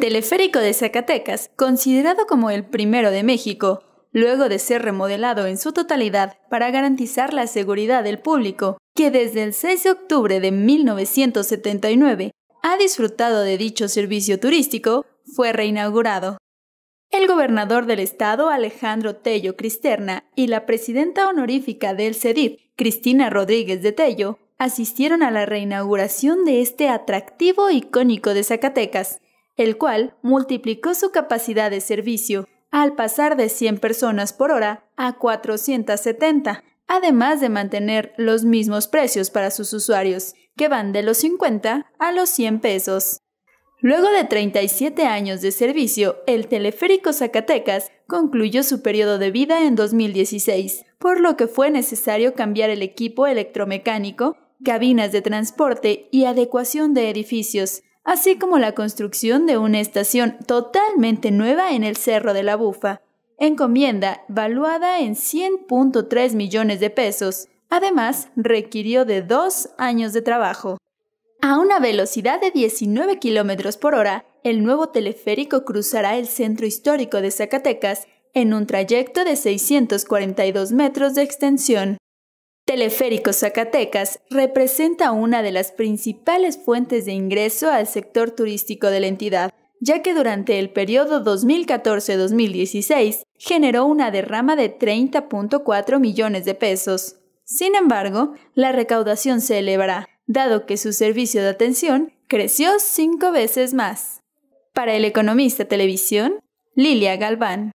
teleférico de Zacatecas, considerado como el primero de México, luego de ser remodelado en su totalidad para garantizar la seguridad del público, que desde el 6 de octubre de 1979 ha disfrutado de dicho servicio turístico, fue reinaugurado. El gobernador del estado Alejandro Tello Cristerna y la presidenta honorífica del CEDIP, Cristina Rodríguez de Tello, asistieron a la reinauguración de este atractivo icónico de Zacatecas el cual multiplicó su capacidad de servicio al pasar de 100 personas por hora a 470, además de mantener los mismos precios para sus usuarios, que van de los 50 a los 100 pesos. Luego de 37 años de servicio, el Teleférico Zacatecas concluyó su periodo de vida en 2016, por lo que fue necesario cambiar el equipo electromecánico, cabinas de transporte y adecuación de edificios, así como la construcción de una estación totalmente nueva en el Cerro de la Bufa, encomienda valuada en 100.3 millones de pesos. Además, requirió de dos años de trabajo. A una velocidad de 19 kilómetros por hora, el nuevo teleférico cruzará el centro histórico de Zacatecas en un trayecto de 642 metros de extensión. Teleférico Zacatecas representa una de las principales fuentes de ingreso al sector turístico de la entidad, ya que durante el periodo 2014-2016 generó una derrama de 30.4 millones de pesos. Sin embargo, la recaudación se elevará, dado que su servicio de atención creció cinco veces más. Para el Economista Televisión, Lilia Galván.